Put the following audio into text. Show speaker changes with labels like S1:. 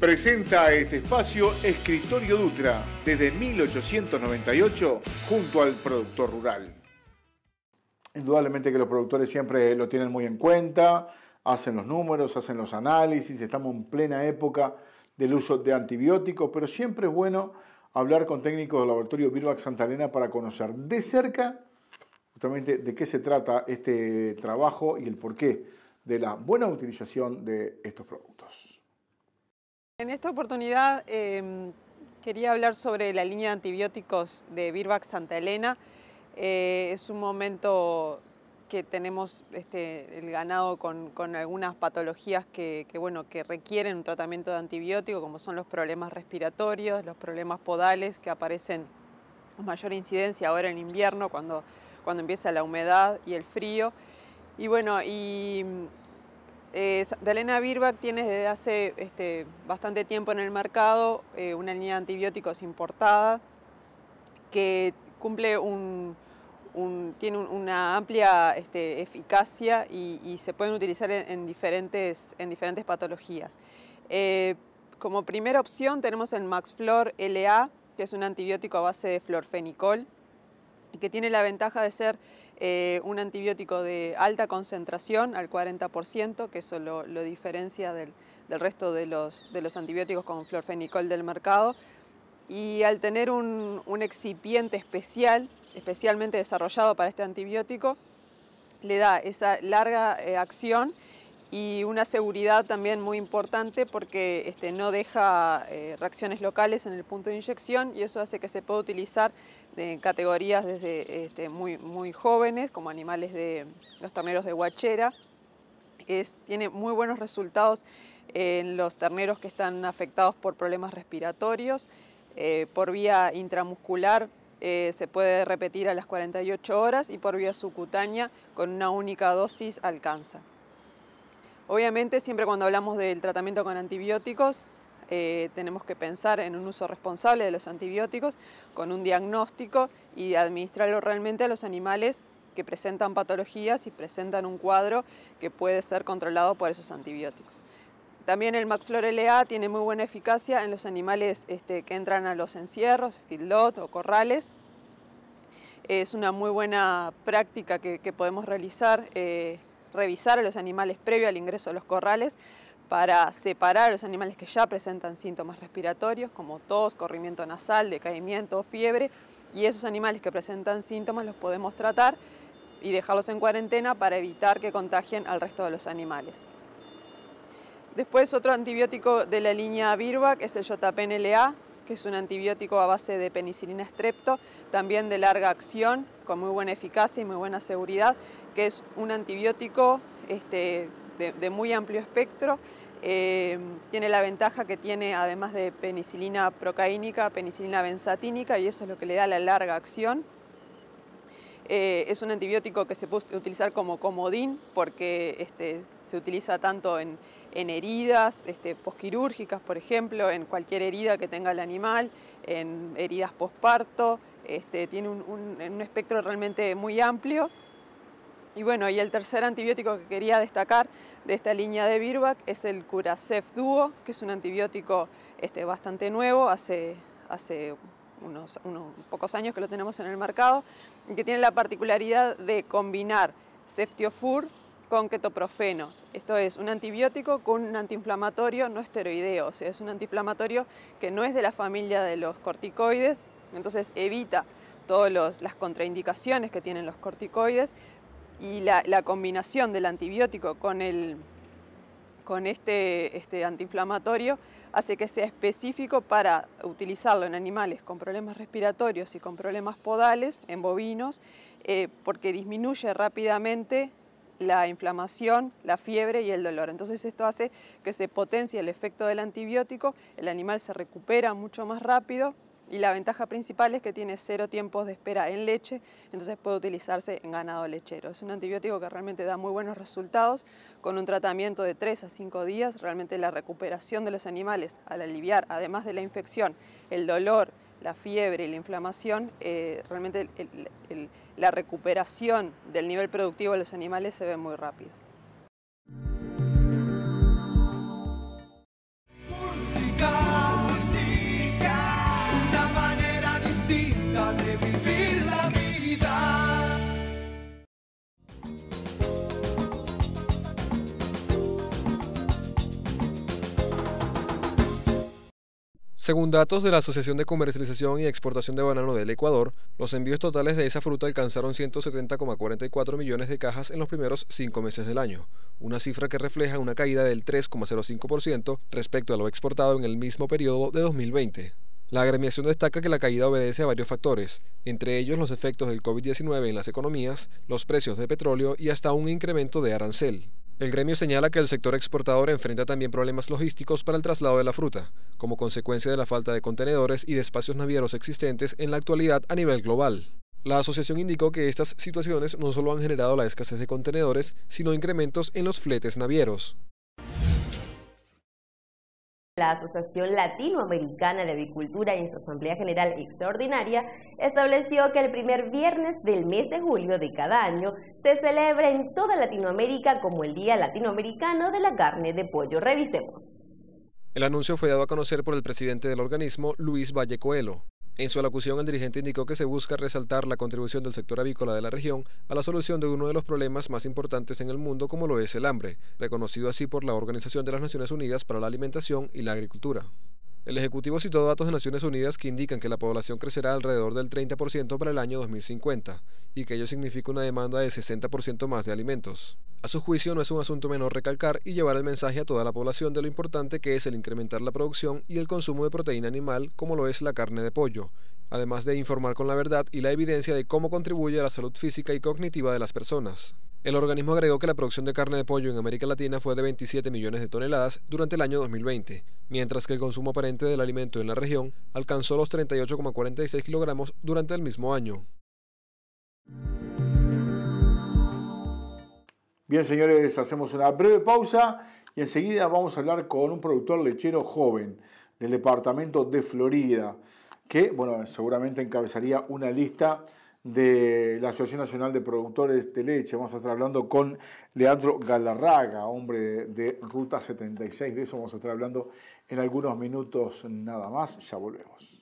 S1: Presenta este espacio Escritorio Dutra desde 1898 junto al productor rural. Indudablemente que los productores siempre lo tienen muy en cuenta, hacen los números, hacen los análisis, estamos en plena época del uso de antibióticos, pero siempre es bueno hablar con técnicos del laboratorio Virbac Santa Elena para conocer de cerca justamente de qué se trata este trabajo y el porqué de la buena utilización de estos productos.
S2: En esta oportunidad em, quería hablar sobre la línea de antibióticos de Virbac Santa Elena. Eh, es un momento que tenemos este, el ganado con, algunas patologías que, bueno, que requieren un tratamiento de antibiótico, como son los problemas respiratorios, los problemas podales que aparecen con mayor incidencia ahora en invierno, cuando, cuando empieza la humedad y el frío. Y bueno, y eh, Dalena tiene desde hace este, bastante tiempo en el mercado eh, una línea de antibióticos importada que cumple tiene una amplia este, eficacia y, se pueden utilizar en, diferentes, en diferentes patologías. Eh, como primera opción tenemos el Maxflor LA, que es un antibiótico a base de florfenicol, que tiene la ventaja de ser eh, un antibiótico de alta concentración al 40%, que eso lo, diferencia del, resto de los, antibióticos con florfenicol del mercado. Y al tener un, excipiente especial, especialmente desarrollado para este antibiótico, le da esa larga eh, acción y una seguridad también muy importante porque este, no deja eh, reacciones locales en el punto de inyección y eso hace que se pueda utilizar en categorías desde este, muy, jóvenes, como animales de los terneros de guachera. tiene muy buenos resultados en los terneros que están afectados por problemas respiratorios. Eh, por vía intramuscular eh, se puede repetir a las 48 horas y por vía subcutánea con una única dosis alcanza. Obviamente siempre cuando hablamos del tratamiento con antibióticos eh, tenemos que pensar en un uso responsable de los antibióticos con un diagnóstico y administrarlo realmente a los animales que presentan patologías y presentan un cuadro que puede ser controlado por esos antibióticos. También el MacFlor LA tiene muy buena eficacia en los animales este, que entran a los encierros, feedlot o corrales. Es una muy buena práctica que, podemos realizar eh, revisar a los animales previo al ingreso a los corrales para separar a los animales que ya presentan síntomas respiratorios como tos, corrimiento nasal, decaimiento, o fiebre y esos animales que presentan síntomas los podemos tratar y dejarlos en cuarentena para evitar que contagien al resto de los animales. Después otro antibiótico de la línea Virbac es el JPNLA, que es un antibiótico a base de penicilina strepto, también de larga acción, con muy buena eficacia y muy buena seguridad, que es un antibiótico este, de, muy amplio espectro. Eh, tiene la ventaja que tiene, además de penicilina procaínica, penicilina benzatínica, y eso es lo que le da la larga acción. Eh, es un antibiótico que se puede utilizar como comodín porque este, se utiliza tanto en, heridas este, posquirúrgicas, por ejemplo, en cualquier herida que tenga el animal, en heridas posparto, este, tiene un, espectro realmente muy amplio. Y bueno, y el tercer antibiótico que quería destacar de esta línea de Virbac es el Curacef Duo, que es un antibiótico este, bastante nuevo, hace, hace unos, pocos años que lo tenemos en el mercado, y que tiene la particularidad de combinar ceftiofur con ketoprofeno. Esto es un antibiótico con un antiinflamatorio no esteroideo, o sea, es un antiinflamatorio que no es de la familia de los corticoides, entonces evita todas las contraindicaciones que tienen los corticoides y la combinación del antibiótico con el con este, este, antiinflamatorio hace que sea específico para utilizarlo en animales con problemas respiratorios y con problemas podales, en bovinos, eh, porque disminuye rápidamente la inflamación, la fiebre y el dolor. Entonces esto hace que se potencie el efecto del antibiótico, el animal se recupera mucho más rápido y la ventaja principal es que tiene cero tiempos de espera en leche, entonces puede utilizarse en ganado lechero. Es un antibiótico que realmente da muy buenos resultados. Con un tratamiento de 3 a 5 días, realmente la recuperación de los animales al aliviar, además de la infección, el dolor, la fiebre y la inflamación, eh, realmente la recuperación del nivel productivo de los animales se ve muy rápido.
S3: Según datos de la Asociación de Comercialización y Exportación de Banano del Ecuador, los envíos totales de esa fruta alcanzaron 170,44 millones de cajas en los primeros cinco meses del año, una cifra que refleja una caída del 3,05% respecto a lo exportado en el mismo periodo de 2020. La agremiación destaca que la caída obedece a varios factores, entre ellos los efectos del COVID-19 en las economías, los precios de petróleo y hasta un incremento de arancel. El gremio señala que el sector exportador enfrenta también problemas logísticos para el traslado de la fruta, como consecuencia de la falta de contenedores y de espacios navieros existentes en la actualidad a nivel global. La asociación indicó que estas situaciones no solo han generado la escasez de contenedores, sino incrementos en los fletes navieros.
S2: La Asociación Latinoamericana de Avicultura en su Asamblea General Extraordinaria estableció que el primer viernes del mes de julio de cada año se celebra en toda Latinoamérica como el Día Latinoamericano de la Carne de Pollo. Revisemos.
S3: El anuncio fue dado a conocer por el presidente del organismo, Luis Valle Coelho. En su alocución, el dirigente indicó que se busca resaltar la contribución del sector avícola de la región a la solución de uno de los problemas más importantes en el mundo como lo es el hambre, reconocido así por la Organización de las Naciones Unidas para la Alimentación y la Agricultura. El Ejecutivo citó datos de Naciones Unidas que indican que la población crecerá alrededor del 30% para el año 2050 y que ello significa una demanda de 60% más de alimentos. A su juicio no es un asunto menor recalcar y llevar el mensaje a toda la población de lo importante que es el incrementar la producción y el consumo de proteína animal como lo es la carne de pollo, además de informar con la verdad y la evidencia de cómo contribuye a la salud física y cognitiva de las personas. El organismo agregó que la producción de carne de pollo en América Latina fue de 27 millones de toneladas durante el año 2020, mientras que el consumo aparente del alimento en la región alcanzó los 38,46 kilogramos durante el mismo año. Bien, señores, hacemos una breve pausa y enseguida vamos
S1: a hablar con un productor lechero joven del departamento de Florida que bueno, seguramente encabezaría una lista de la Asociación Nacional de Productores de Leche. Vamos a estar hablando con Leandro Galarraga, hombre de, de Ruta 76. De eso vamos a estar hablando en algunos minutos nada más. Ya volvemos.